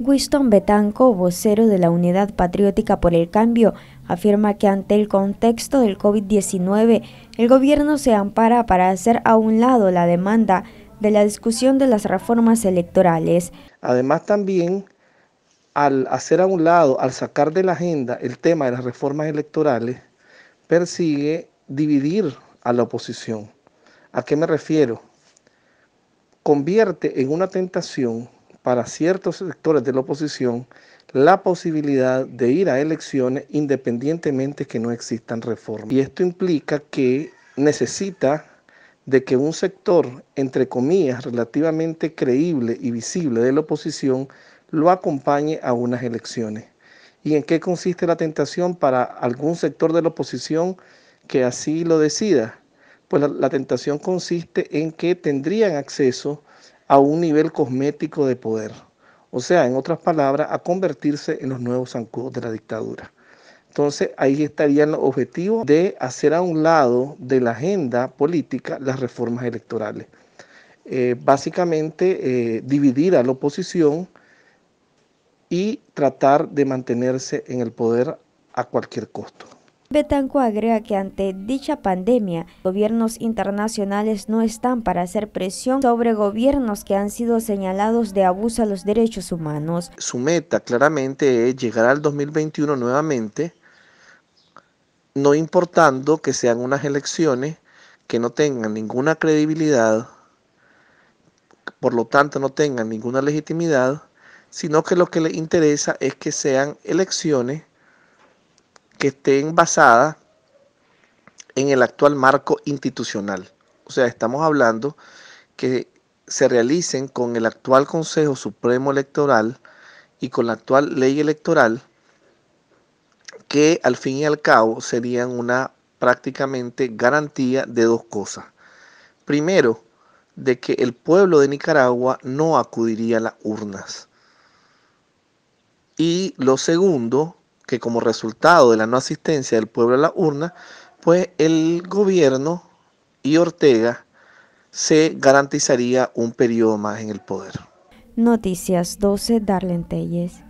Winston Betanco, vocero de la Unidad Patriótica por el Cambio, afirma que ante el contexto del COVID-19, el gobierno se ampara para hacer a un lado la demanda de la discusión de las reformas electorales. Además también, al hacer a un lado, al sacar de la agenda el tema de las reformas electorales, persigue dividir a la oposición. ¿A qué me refiero? Convierte en una tentación para ciertos sectores de la oposición la posibilidad de ir a elecciones independientemente que no existan reformas. Y esto implica que necesita de que un sector, entre comillas, relativamente creíble y visible de la oposición, lo acompañe a unas elecciones. ¿Y en qué consiste la tentación para algún sector de la oposición que así lo decida? Pues la, la tentación consiste en que tendrían acceso a un nivel cosmético de poder, o sea, en otras palabras, a convertirse en los nuevos zancudos de la dictadura. Entonces ahí estaría el objetivo de hacer a un lado de la agenda política las reformas electorales. Eh, básicamente eh, dividir a la oposición y tratar de mantenerse en el poder a cualquier costo. Betanco agrega que ante dicha pandemia, gobiernos internacionales no están para hacer presión sobre gobiernos que han sido señalados de abuso a los derechos humanos. Su meta claramente es llegar al 2021 nuevamente, no importando que sean unas elecciones que no tengan ninguna credibilidad, por lo tanto no tengan ninguna legitimidad, sino que lo que les interesa es que sean elecciones que estén basadas en el actual marco institucional. O sea, estamos hablando que se realicen con el actual Consejo Supremo Electoral y con la actual ley electoral, que al fin y al cabo serían una prácticamente garantía de dos cosas. Primero, de que el pueblo de Nicaragua no acudiría a las urnas. Y lo segundo, que como resultado de la no asistencia del pueblo a la urna, pues el gobierno y Ortega se garantizaría un periodo más en el poder. Noticias 12, Darlene